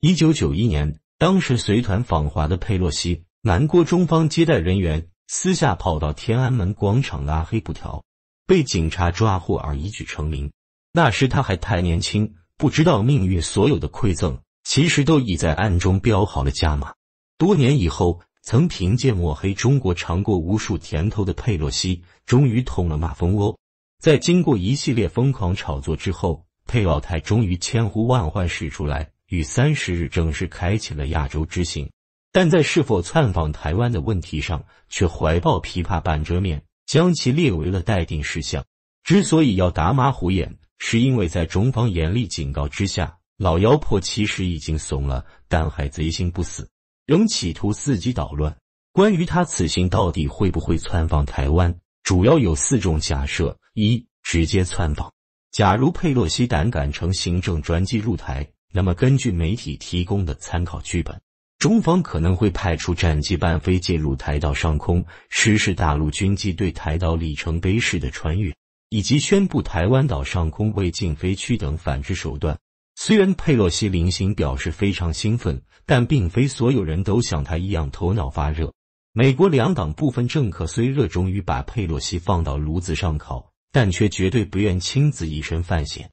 一九九一年，当时随团访华的佩洛西，瞒过中方接待人员，私下跑到天安门广场拉黑布条，被警察抓获而一举成名。那时他还太年轻，不知道命运所有的馈赠，其实都已在暗中标好了价码。多年以后，曾凭借抹黑中国尝过无数甜头的佩洛西，终于捅了马蜂窝。在经过一系列疯狂炒作之后，佩老太终于千呼万唤使出来。于三十日正式开启了亚洲之行，但在是否窜访台湾的问题上，却怀抱琵琶半遮面，将其列为了待定事项。之所以要打马虎眼，是因为在中方严厉警告之下，老妖婆其实已经怂了，但还贼心不死，仍企图伺机捣乱。关于他此行到底会不会窜访台湾，主要有四种假设：一直接窜访，假如佩洛西胆敢乘行政专机入台。那么，根据媒体提供的参考剧本，中方可能会派出战机伴飞进入台岛上空，实施大陆军机对台岛里程碑式的穿越，以及宣布台湾岛上空为禁飞区等反制手段。虽然佩洛西零星表示非常兴奋，但并非所有人都像他一样头脑发热。美国两党部分政客虽热衷于把佩洛西放到炉子上烤，但却绝对不愿亲自以身犯险。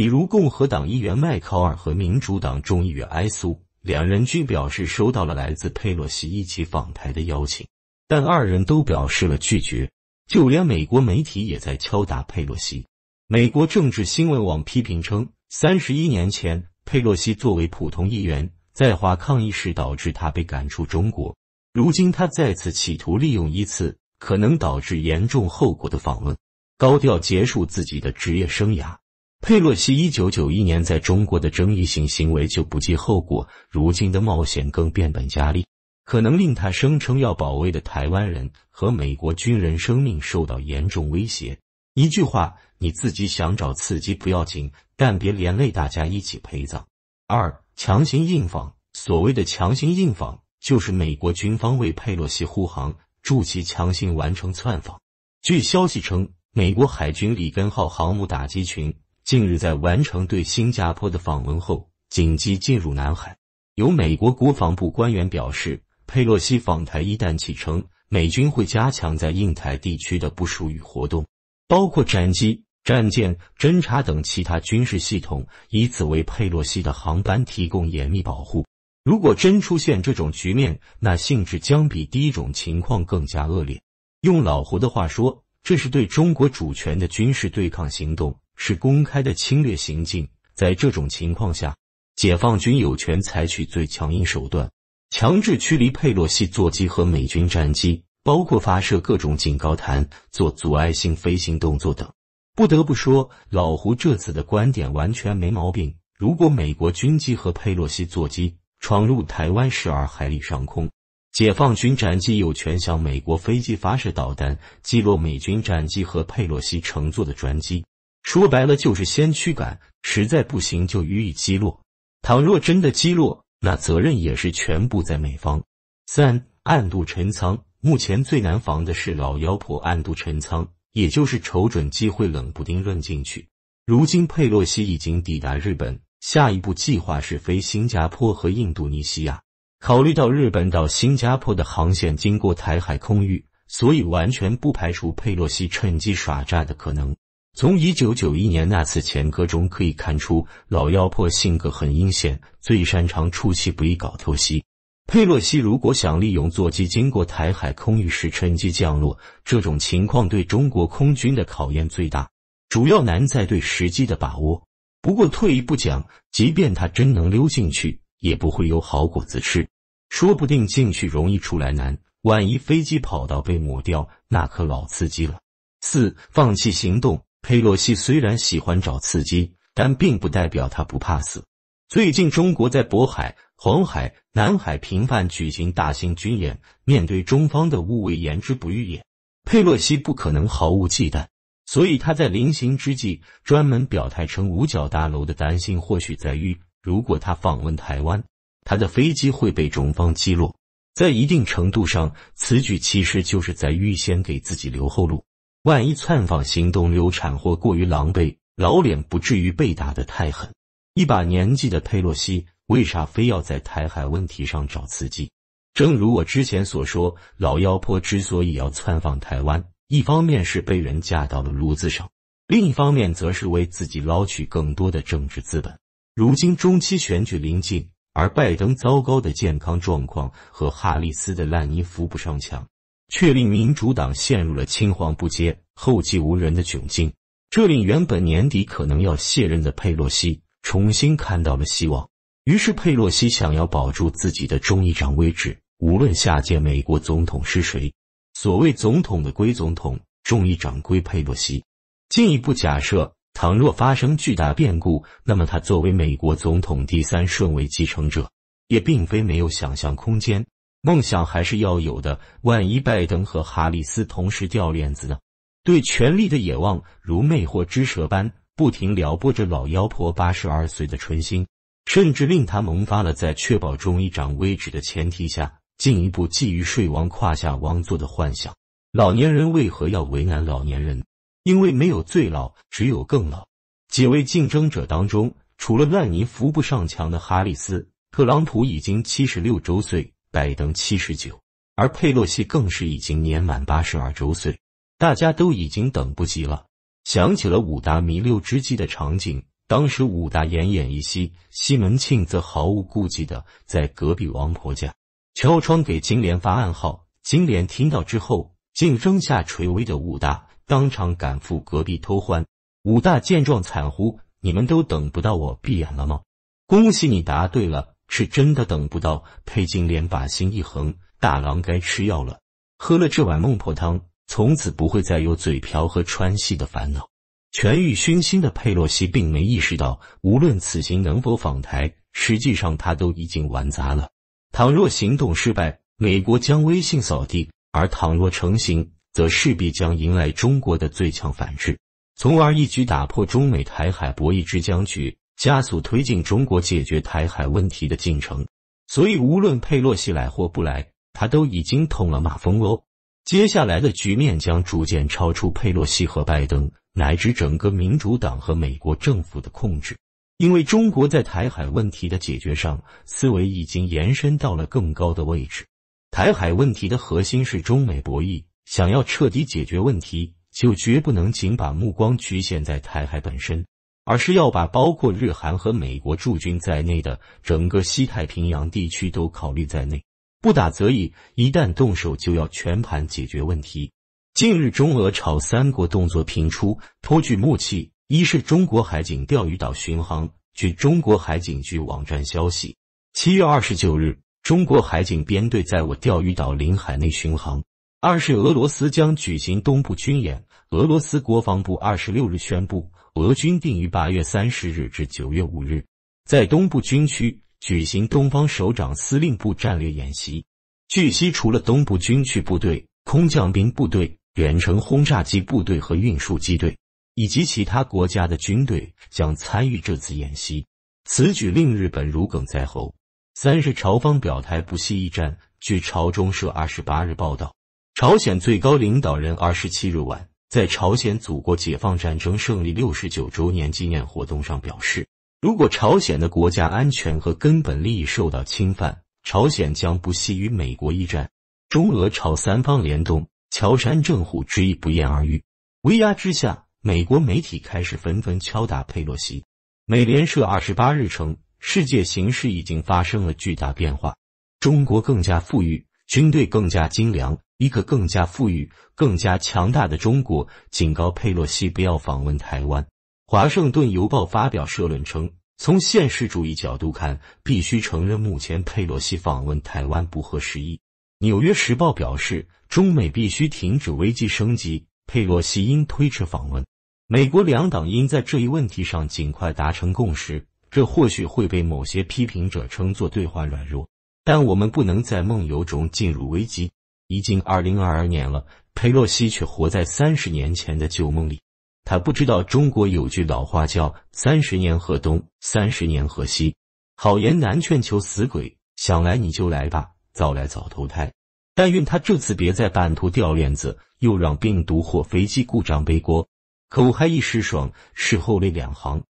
比如，共和党议员麦考尔和民主党众议员埃苏，两人均表示收到了来自佩洛西一起访台的邀请，但二人都表示了拒绝。就连美国媒体也在敲打佩洛西。美国政治新闻网批评称：“三十一年前，佩洛西作为普通议员在华抗议时，导致他被赶出中国。如今，他再次企图利用一次可能导致严重后果的访问，高调结束自己的职业生涯。”佩洛西1991年在中国的争议性行为就不计后果，如今的冒险更变本加厉，可能令他声称要保卫的台湾人和美国军人生命受到严重威胁。一句话，你自己想找刺激不要紧，但别连累大家一起陪葬。二、强行硬访。所谓的强行硬访，就是美国军方为佩洛西护航，助其强行完成窜访。据消息称，美国海军里根号航母打击群。近日，在完成对新加坡的访问后，紧急进入南海。有美国国防部官员表示，佩洛西访台一旦启程，美军会加强在印太地区的部署与活动，包括战机、战舰、侦察等其他军事系统，以此为佩洛西的航班提供严密保护。如果真出现这种局面，那性质将比第一种情况更加恶劣。用老胡的话说，这是对中国主权的军事对抗行动。是公开的侵略行径。在这种情况下，解放军有权采取最强硬手段，强制驱离佩洛西座机和美军战机，包括发射各种警告弹、做阻碍性飞行动作等。不得不说，老胡这次的观点完全没毛病。如果美国军机和佩洛西座机闯入台湾十二海里上空，解放军战机有权向美国飞机发射导弹，击落美军战机和佩洛西乘坐的专机。说白了就是先驱赶，实在不行就予以击落。倘若真的击落，那责任也是全部在美方。三暗度陈仓，目前最难防的是老妖婆暗度陈仓，也就是瞅准机会冷不丁扔进去。如今佩洛西已经抵达日本，下一步计划是飞新加坡和印度尼西亚。考虑到日本到新加坡的航线经过台海空域，所以完全不排除佩洛西趁机耍诈的可能。从一九九一年那次前科中可以看出，老妖婆性格很阴险，最擅长出其不意搞偷袭。佩洛西如果想利用座机经过台海空域时趁机降落，这种情况对中国空军的考验最大，主要难在对时机的把握。不过退一步讲，即便他真能溜进去，也不会有好果子吃，说不定进去容易出来难，万一飞机跑道被抹掉，那可老刺激了。四，放弃行动。佩洛西虽然喜欢找刺激，但并不代表他不怕死。最近，中国在渤海、黄海、南海频繁举行大型军演，面对中方的“无谓言之不预也”，佩洛西不可能毫无忌惮。所以，他在临行之际专门表态称，五角大楼的担心或许在于，如果他访问台湾，他的飞机会被中方击落。在一定程度上，此举其实就是在预先给自己留后路。万一窜访行动流产或过于狼狈，老脸不至于被打得太狠。一把年纪的佩洛西，为啥非要在台海问题上找刺激？正如我之前所说，老妖婆之所以要窜访台湾，一方面是被人架到了炉子上，另一方面则是为自己捞取更多的政治资本。如今中期选举临近，而拜登糟糕的健康状况和哈里斯的烂泥扶不上墙。却令民主党陷入了青黄不接、后继无人的窘境，这令原本年底可能要卸任的佩洛西重新看到了希望。于是，佩洛西想要保住自己的众议长位置，无论下届美国总统是谁。所谓总统的归总统，众议长归佩洛西。进一步假设，倘若发生巨大变故，那么他作为美国总统第三顺位继承者，也并非没有想象空间。梦想还是要有的，万一拜登和哈里斯同时掉链子呢？对权力的野望如魅惑之蛇般不停撩拨着老妖婆八十二岁的春心，甚至令他萌发了在确保中一掌位置的前提下，进一步觊觎睡王胯下王座的幻想。老年人为何要为难老年人？因为没有最老，只有更老。几位竞争者当中，除了烂泥扶不上墙的哈里斯，特朗普已经七十六周岁。拜登七十九，而佩洛西更是已经年满八十二周岁，大家都已经等不及了。想起了武大弥留之际的场景，当时武大奄奄一息，西门庆则毫无顾忌的在隔壁王婆家敲窗给金莲发暗号。金莲听到之后，竟扔下垂危的武大，当场赶赴隔壁偷欢。武大见状惨呼：“你们都等不到我闭眼了吗？”恭喜你答对了。是真的等不到。佩金莲把心一横，大郎该吃药了。喝了这碗孟婆汤，从此不会再有嘴瓢和穿戏的烦恼。权欲熏心的佩洛西，并没意识到，无论此行能否访台，实际上他都已经玩砸了。倘若行动失败，美国将威信扫地；而倘若成行，则势必将迎来中国的最强反制，从而一举打破中美台海博弈之僵局。加速推进中国解决台海问题的进程，所以无论佩洛西来或不来，他都已经捅了马蜂窝。接下来的局面将逐渐超出佩洛西和拜登乃至整个民主党和美国政府的控制，因为中国在台海问题的解决上思维已经延伸到了更高的位置。台海问题的核心是中美博弈，想要彻底解决问题，就绝不能仅把目光局限在台海本身。而是要把包括日韩和美国驻军在内的整个西太平洋地区都考虑在内，不打则已，一旦动手就要全盘解决问题。近日，中俄朝三国动作频出，颇具默契。一是中国海警钓鱼岛巡航，据中国海警局网站消息，七月二十九日，中国海警编队在我钓鱼岛领海内巡航；二是俄罗斯将举行东部军演。俄罗斯国防部二十六日宣布，俄军定于八月三十日至九月五日，在东部军区举行东方首长司令部战略演习。据悉，除了东部军区部队、空降兵部队、远程轰炸机部队和运输机队，以及其他国家的军队将参与这次演习。此举令日本如鲠在喉。三是朝方表态不惜一战。据朝中社二十八日报道，朝鲜最高领导人二十七日晚。在朝鲜祖国解放战争胜利六十九周年纪念活动上表示，如果朝鲜的国家安全和根本利益受到侵犯，朝鲜将不惜与美国一战。中俄朝三方联动，乔山政府之意不言而喻。威压之下，美国媒体开始纷纷敲打佩洛西。美联社二十八日称，世界形势已经发生了巨大变化，中国更加富裕，军队更加精良。一个更加富裕、更加强大的中国警告佩洛西不要访问台湾。《华盛顿邮报》发表社论称，从现实主义角度看，必须承认目前佩洛西访问台湾不合时宜。《纽约时报》表示，中美必须停止危机升级，佩洛西应推迟访问。美国两党应在这一问题上尽快达成共识。这或许会被某些批评者称作对话软弱，但我们不能在梦游中进入危机。已经二零二二年了，佩洛西却活在三十年前的旧梦里。他不知道中国有句老话叫“三十年河东，三十年河西”，好言难劝求死鬼。想来你就来吧，早来早投胎。但愿他这次别在版图掉链子，又让病毒或飞机故障背锅，口嗨一时爽，事后泪两行。